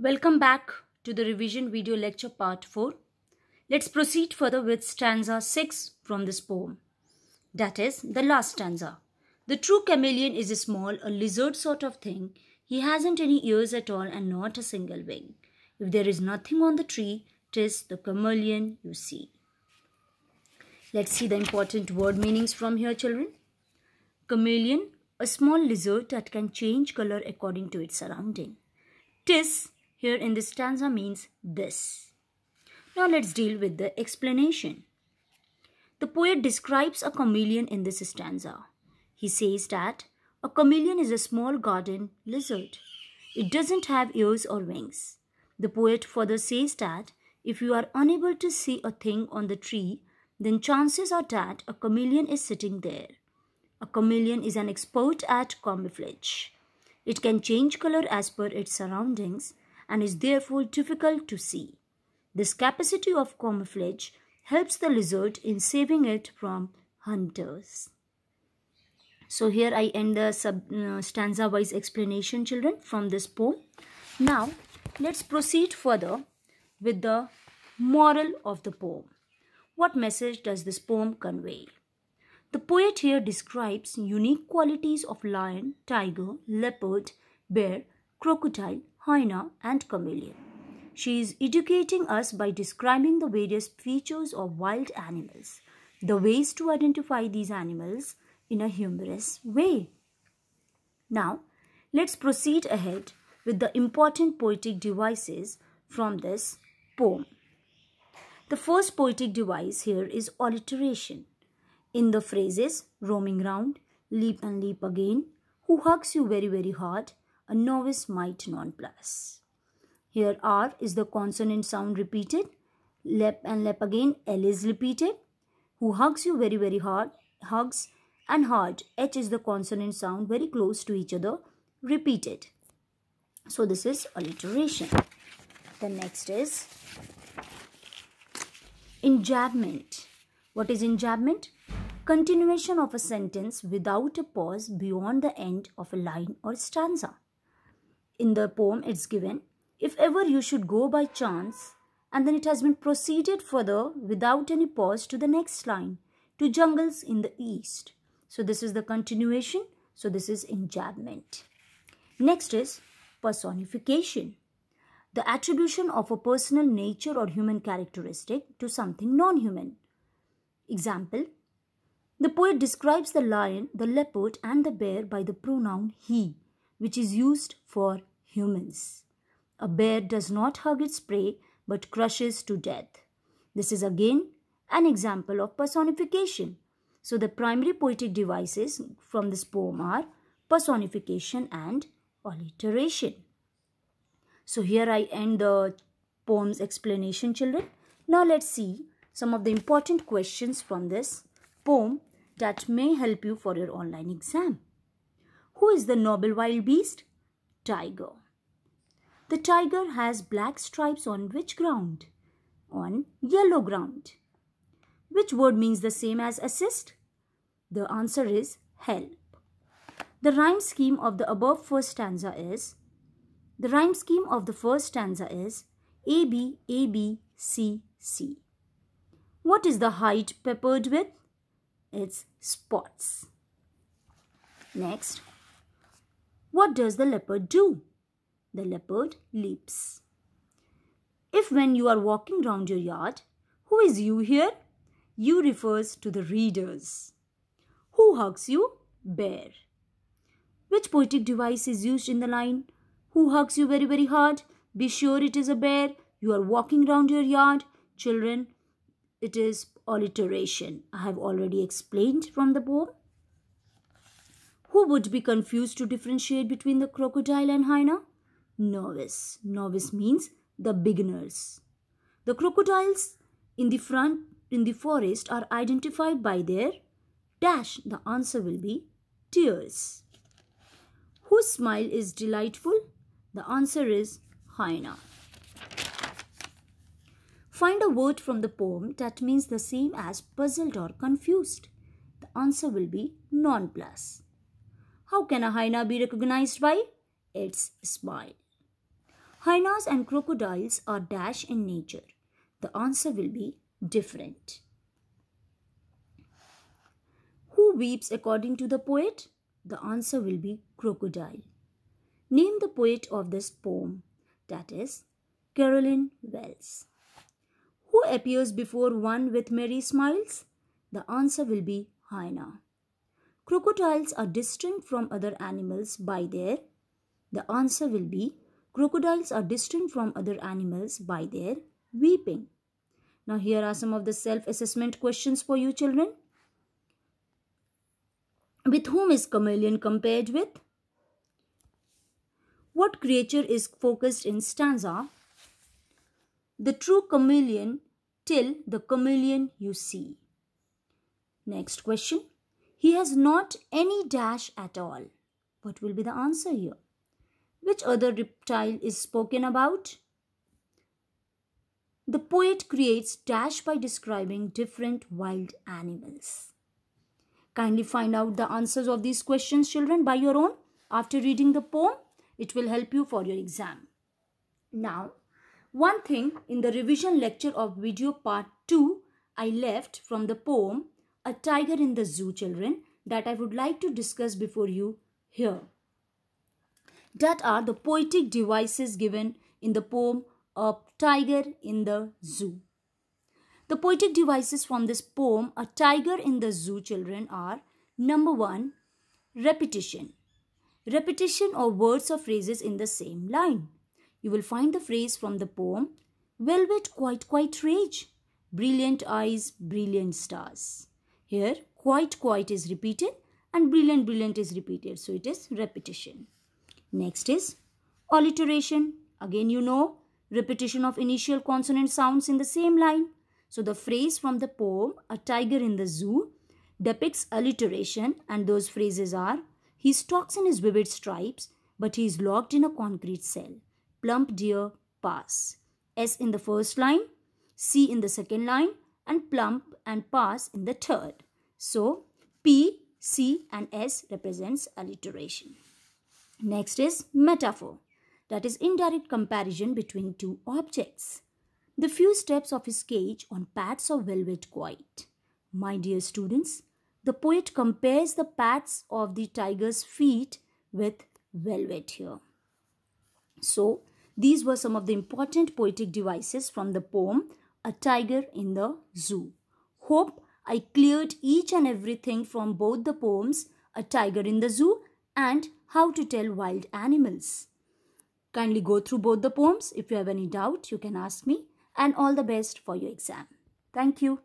Welcome back to the revision video lecture part 4. Let's proceed further with stanza 6 from this poem. That is the last stanza. The true chameleon is a small, a lizard sort of thing. He hasn't any ears at all and not a single wing. If there is nothing on the tree, tis the chameleon you see. Let's see the important word meanings from here children. Chameleon, a small lizard that can change color according to its surrounding. Tis here in this stanza means this. Now let's deal with the explanation. The poet describes a chameleon in this stanza. He says that a chameleon is a small garden lizard. It doesn't have ears or wings. The poet further says that if you are unable to see a thing on the tree, then chances are that a chameleon is sitting there. A chameleon is an expert at camouflage. It can change color as per its surroundings and is therefore difficult to see. This capacity of camouflage helps the lizard in saving it from hunters. So here I end the sub, uh, stanza wise explanation children from this poem. Now let's proceed further with the moral of the poem. What message does this poem convey? The poet here describes unique qualities of lion, tiger, leopard, bear, crocodile hyena, and chameleon. She is educating us by describing the various features of wild animals, the ways to identify these animals in a humorous way. Now, let's proceed ahead with the important poetic devices from this poem. The first poetic device here is alliteration. In the phrases roaming round, leap and leap again, who hugs you very very hard, a novice might nonplus. Here R is the consonant sound repeated. Lep and lep again. L is repeated. Who hugs you very very hard. Hugs and hard. H is the consonant sound very close to each other. Repeated. So this is alliteration. The next is enjambment. What is enjambment? Continuation of a sentence without a pause beyond the end of a line or stanza in the poem it's given if ever you should go by chance and then it has been proceeded further without any pause to the next line to jungles in the east so this is the continuation so this is enjambment next is personification the attribution of a personal nature or human characteristic to something non-human example the poet describes the lion the leopard and the bear by the pronoun he which is used for humans. A bear does not hug its prey but crushes to death. This is again an example of personification. So the primary poetic devices from this poem are personification and alliteration. So here I end the poem's explanation children. Now let's see some of the important questions from this poem that may help you for your online exam. Who is the noble wild beast? tiger. The tiger has black stripes on which ground? On yellow ground. Which word means the same as assist? The answer is help. The rhyme scheme of the above first stanza is The rhyme scheme of the first stanza is A B A B C C. What is the height peppered with? It's spots. Next, what does the leopard do? The leopard leaps. If when you are walking round your yard, who is you here? You refers to the readers. Who hugs you? Bear. Which poetic device is used in the line? Who hugs you very very hard? Be sure it is a bear. You are walking round your yard. Children, it is alliteration. I have already explained from the poem who would be confused to differentiate between the crocodile and hyena? Novice. Novice means the beginners. The crocodiles in the front in the forest are identified by their dash. The answer will be tears. Whose smile is delightful? The answer is hyena. Find a word from the poem that means the same as puzzled or confused. The answer will be nonplus. How can a hyena be recognized by its smile? Hyenas and crocodiles are dash in nature. The answer will be different. Who weeps according to the poet? The answer will be crocodile. Name the poet of this poem, that is Carolyn Wells. Who appears before one with merry smiles? The answer will be hyena crocodiles are distinct from other animals by their? The answer will be crocodiles are distinct from other animals by their weeping. Now here are some of the self-assessment questions for you children. With whom is chameleon compared with? What creature is focused in stanza? The true chameleon till the chameleon you see. Next question. He has not any dash at all. What will be the answer here? Which other reptile is spoken about? The poet creates dash by describing different wild animals. Kindly find out the answers of these questions children by your own after reading the poem. It will help you for your exam. Now, one thing in the revision lecture of video part 2 I left from the poem a Tiger in the Zoo, children, that I would like to discuss before you here. That are the poetic devices given in the poem A Tiger in the Zoo. The poetic devices from this poem, A Tiger in the Zoo, children, are number one, repetition. Repetition of words or phrases in the same line. You will find the phrase from the poem, Velvet quite quite rage, brilliant eyes, brilliant stars. Here quite quite is repeated and brilliant brilliant is repeated. So it is repetition. Next is alliteration. Again you know repetition of initial consonant sounds in the same line. So the phrase from the poem A Tiger in the Zoo depicts alliteration and those phrases are He stalks in his vivid stripes but he is locked in a concrete cell. Plump deer pass. S in the first line, C in the second line and plump and pass in the third. So P, C and S represents alliteration. Next is metaphor that is indirect comparison between two objects. The few steps of his cage on pads of velvet quiet. My dear students, the poet compares the pads of the tiger's feet with velvet here. So, these were some of the important poetic devices from the poem a tiger in the zoo. Hope I cleared each and everything from both the poems A Tiger in the Zoo and How to Tell Wild Animals. Kindly go through both the poems. If you have any doubt, you can ask me. And all the best for your exam. Thank you.